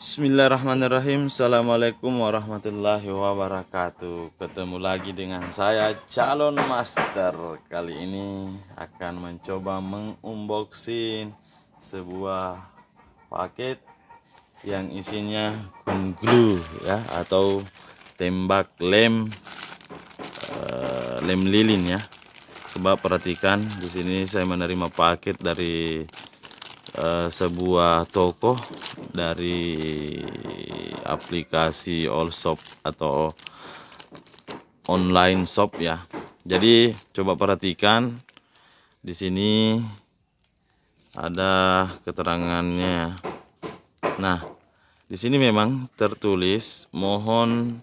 Bismillahirrahmanirrahim Assalamualaikum warahmatullahi wabarakatuh Ketemu lagi dengan saya Calon Master Kali ini akan mencoba mengunboxing Sebuah paket Yang isinya glue ya Atau tembak lem eh, Lem lilin ya Coba perhatikan di sini saya menerima paket dari Eh, sebuah toko dari aplikasi all shop atau online shop ya. Jadi coba perhatikan di sini ada keterangannya. Nah, di sini memang tertulis mohon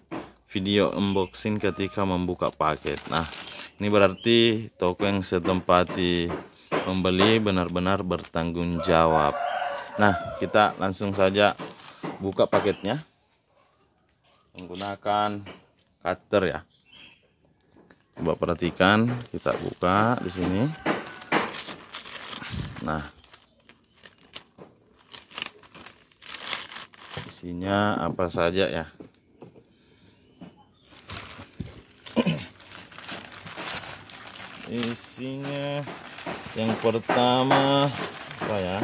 video unboxing ketika membuka paket. Nah, ini berarti toko yang setempati membeli benar-benar bertanggung jawab. Nah, kita langsung saja buka paketnya menggunakan cutter ya. Coba perhatikan, kita buka di sini. Nah, isinya apa saja ya? Isinya yang pertama apa ya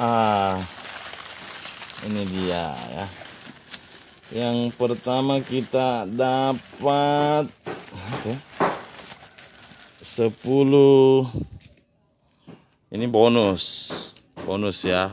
ah ini dia ya yang pertama kita dapat okay, 10 ini bonus bonus ya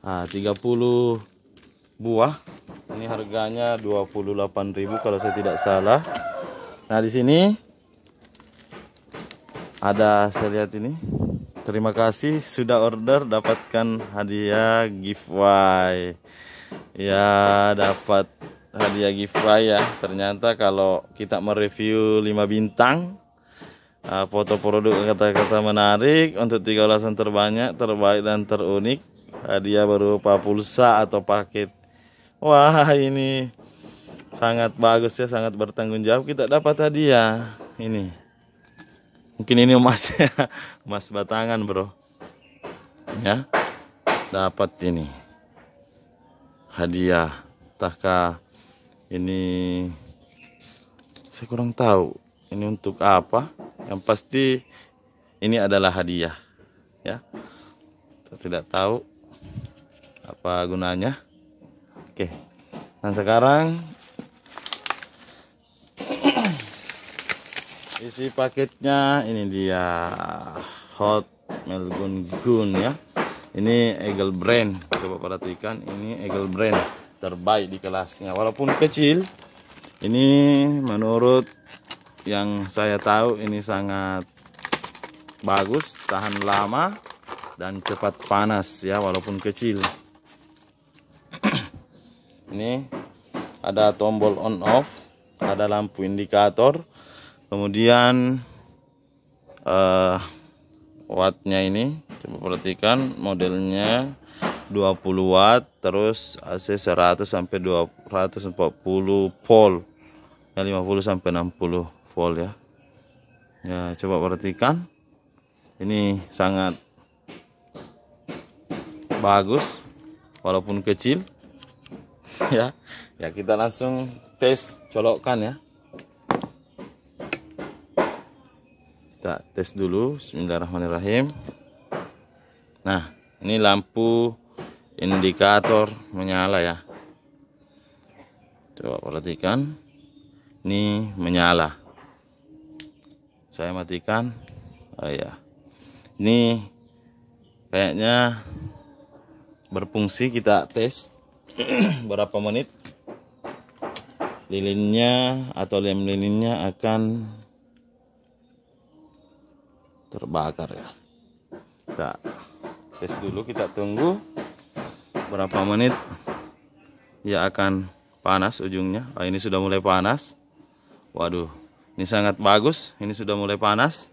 Nah, 30 buah. Ini harganya 28.000 kalau saya tidak salah. Nah, di sini ada saya lihat ini. Terima kasih sudah order dapatkan hadiah giveaway. Ya, dapat hadiah giveaway ya. Ternyata kalau kita mereview 5 bintang ah, foto produk kata-kata menarik untuk tiga alasan terbanyak, terbaik dan terunik hadiah berupa pulsa atau paket wah ini sangat bagus ya sangat bertanggung jawab kita dapat hadiah ini mungkin ini emas ya emas batangan bro ya dapat ini hadiah Takah ini saya kurang tahu ini untuk apa yang pasti ini adalah hadiah ya saya tidak tahu apa gunanya oke dan nah sekarang isi paketnya ini dia hot melgun gun ya ini eagle brand coba perhatikan ini eagle brand terbaik di kelasnya walaupun kecil ini menurut yang saya tahu ini sangat bagus tahan lama dan cepat panas ya walaupun kecil ini ada tombol on off ada lampu indikator kemudian uh, wattnya ini coba perhatikan modelnya 20 watt terus AC 100 sampai 240 volt ya 50 sampai 60 volt ya ya coba perhatikan ini sangat bagus walaupun kecil ya ya kita langsung tes colokkan ya kita tes dulu Bismillahirrahmanirrahim nah ini lampu indikator menyala ya coba perhatikan ini menyala saya matikan oh ya ini kayaknya berfungsi kita tes berapa menit lilinnya atau lem lilinnya akan terbakar ya kita tes dulu kita tunggu berapa menit ya akan panas ujungnya oh, ini sudah mulai panas waduh ini sangat bagus ini sudah mulai panas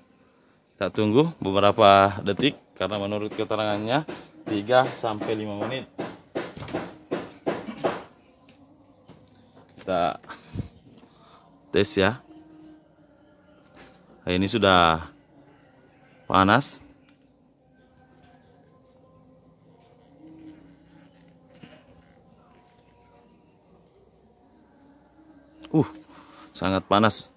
kita tunggu beberapa detik karena menurut keterangannya 3 sampai 5 menit kita tes ya nah, ini sudah panas uh sangat panas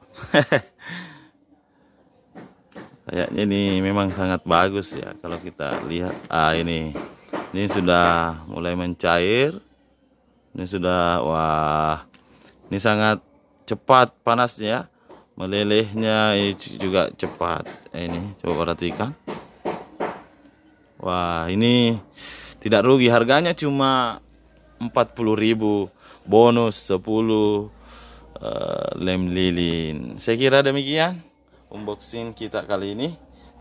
kayaknya ini memang sangat bagus ya kalau kita lihat ah ini ini sudah mulai mencair ini sudah wah ini sangat cepat panasnya melelehnya juga cepat eh, ini coba perhatikan Wah ini tidak rugi harganya cuma 40.000 bonus 10 uh, eh, lem lilin saya kira demikian unboxing kita kali ini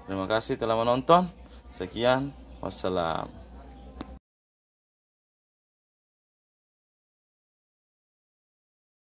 terima kasih telah menonton sekian wassalam